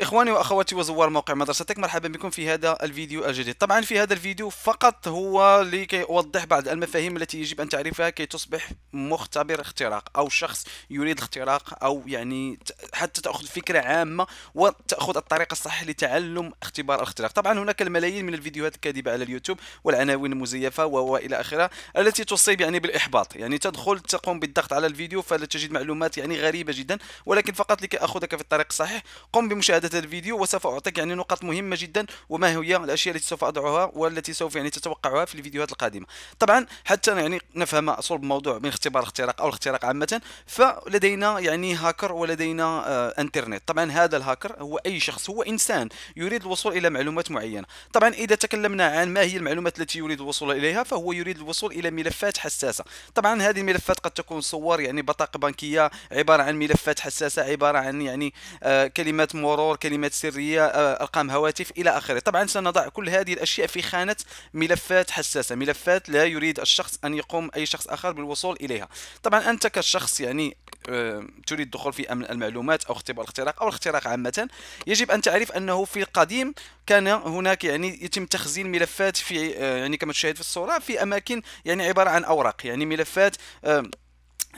اخواني واخواتي وزوار موقع مدرستك مرحبا بكم في هذا الفيديو الجديد طبعا في هذا الفيديو فقط هو لكي اوضح بعض المفاهيم التي يجب ان تعرفها كي تصبح مختبر اختراق او شخص يريد الاختراق او يعني حتى تاخذ فكرة عامة وتاخذ الطريقة الصحيحة لتعلم اختبار الاختراق طبعا هناك الملايين من الفيديوهات الكاذبة على اليوتيوب والعناوين المزيفة والى اخره التي تصيب يعني بالاحباط يعني تدخل تقوم بالضغط على الفيديو تجد معلومات يعني غريبة جدا ولكن فقط لكي اخذك في الطريق الصحيح قم بمشاهدة هذا الفيديو وسوف أعطيك يعني نقاط مهمة جدا وما هي الأشياء التي سوف أضعها والتي سوف يعني تتوقعها في الفيديوهات القادمة طبعا حتى يعني نفهم صلب الموضوع من اختبار اختراق أو الاختراق عامة فلدينا يعني هاكر ولدينا آه انترنت طبعا هذا الهاكر هو أي شخص هو إنسان يريد الوصول إلى معلومات معينة طبعا إذا تكلمنا عن ما هي المعلومات التي يريد الوصول إليها فهو يريد الوصول إلى ملفات حساسة طبعا هذه الملفات قد تكون صور يعني بطاقة بنكية عبارة عن ملفات حساسة عبارة عن يعني آه كلمات مرور كلمات سريه آه، ارقام هواتف الى اخره طبعا سنضع كل هذه الاشياء في خانه ملفات حساسه ملفات لا يريد الشخص ان يقوم اي شخص اخر بالوصول اليها طبعا انت كشخص يعني آه، تريد الدخول في امن المعلومات او اختبار الاختراق او الاختراق عامه يجب ان تعرف انه في القديم كان هناك يعني يتم تخزين ملفات في آه، يعني كما تشاهد في الصوره في اماكن يعني عباره عن اوراق يعني ملفات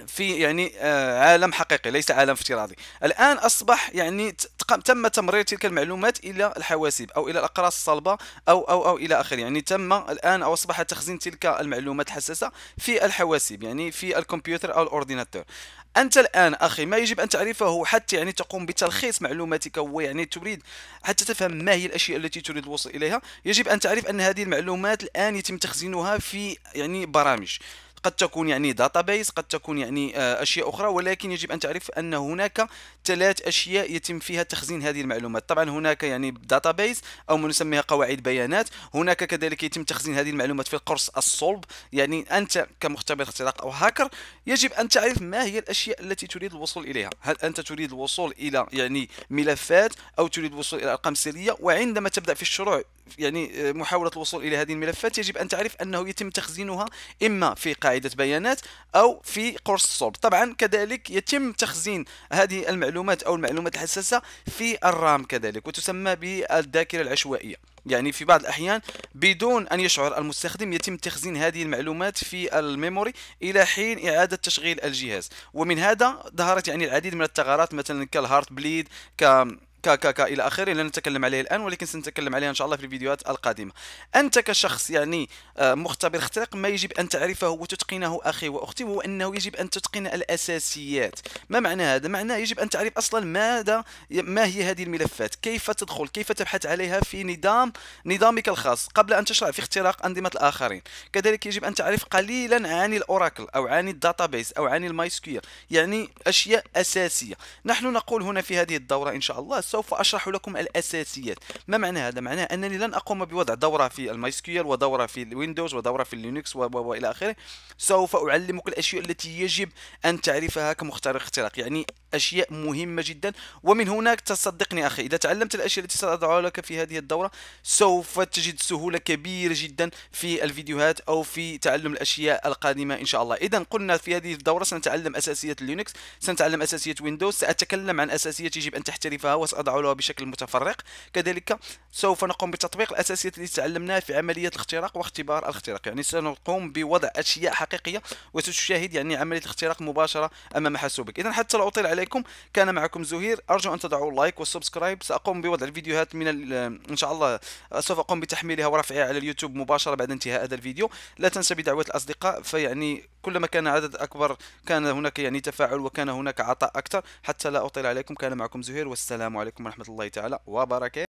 في يعني عالم حقيقي ليس عالم افتراضي الان اصبح يعني تم تمرير تلك المعلومات الى الحواسيب او الى الاقراص الصلبه او او او الى اخره يعني تم الان او اصبح تخزين تلك المعلومات الحساسه في الحواسيب يعني في الكمبيوتر او الاورديناتور انت الان اخي ما يجب ان تعرفه حتى يعني تقوم بتلخيص معلوماتك ويعني تريد حتى تفهم ما هي الاشياء التي تريد الوصول اليها يجب ان تعرف ان هذه المعلومات الان يتم تخزينها في يعني برامج قد تكون يعني داتابيس قد تكون يعني آه، اشياء اخرى ولكن يجب ان تعرف ان هناك ثلاث اشياء يتم فيها تخزين هذه المعلومات طبعا هناك يعني داتابيس او ما نسميها قواعد بيانات هناك كذلك يتم تخزين هذه المعلومات في القرص الصلب يعني انت كمختبر اختراق او هاكر يجب ان تعرف ما هي الاشياء التي تريد الوصول اليها هل انت تريد الوصول الى يعني ملفات او تريد الوصول الى ارقام سريه وعندما تبدا في الشروع يعني آه، محاوله الوصول الى هذه الملفات يجب ان تعرف انه يتم تخزينها اما في قاعدة قاعده بيانات او في قرص الصلب طبعا كذلك يتم تخزين هذه المعلومات او المعلومات الحساسه في الرام كذلك وتسمى بالذاكره العشوائيه يعني في بعض الاحيان بدون ان يشعر المستخدم يتم تخزين هذه المعلومات في الميموري الى حين اعاده تشغيل الجهاز ومن هذا ظهرت يعني العديد من الثغرات مثلا كالهارت بليد ك كا كا كا الى اخره لن نتكلم عليه الان ولكن سنتكلم عليها ان شاء الله في الفيديوهات القادمه انت كشخص يعني آه، مختبر اختراق ما يجب ان تعرفه وتتقنه اخي واختي هو انه يجب ان تتقن الاساسيات ما معنى هذا معناه يجب ان تعرف اصلا ماذا ما هي هذه الملفات كيف تدخل كيف تبحث عليها في نظام نظامك الخاص قبل ان تشرع في اختراق انظمه الاخرين كذلك يجب ان تعرف قليلا عن الاوراكل او عن الداتابيس او عن الماي يعني اشياء اساسيه نحن نقول هنا في هذه الدوره ان شاء الله سوف أشرح لكم الأساسيات ما معنى هذا؟ معناه أنني لن أقوم بوضع دورة في سكيول ودورة في الويندوز ودورة في لينكس وإلى آخره سوف أعلمك الأشياء التي يجب أن تعرفها كمخترق اختراق يعني أشياء مهمة جدا ومن هناك تصدقني أخي إذا تعلمت الأشياء التي سأضعها لك في هذه الدورة سوف تجد سهولة كبيرة جدا في الفيديوهات أو في تعلم الأشياء القادمة إن شاء الله إذا قلنا في هذه الدورة سنتعلم اساسيات لينكس سنتعلم اساسيات ويندوز سأتكلم عن اساسيات يجب أن تحترفها وسأضع لها بشكل متفرق كذلك سوف نقوم بتطبيق الأساسيات التي تعلمناها في عملية الاختراق واختبار الاختراق يعني سنقوم بوضع أشياء حقيقية وستشاهد يعني عملية الاختراق مباشرة أمام حاسوبك إذا حتى لا أطيل عليكم كان معكم زهير أرجو أن تضعوا لايك وسبسكرايب سأقوم بوضع الفيديوهات من إن شاء الله سوف أقوم بتحميلها ورفعها على اليوتيوب مباشرة بعد انتهاء هذا الفيديو لا تنسى بدعوة الأصدقاء فيعني كلما كان عدد أكبر كان هناك يعني تفاعل وكان هناك عطاء أكثر حتى لا أطيل عليكم كان معكم زهير والسلام عليكم ورحمة الله تعالى وبركاته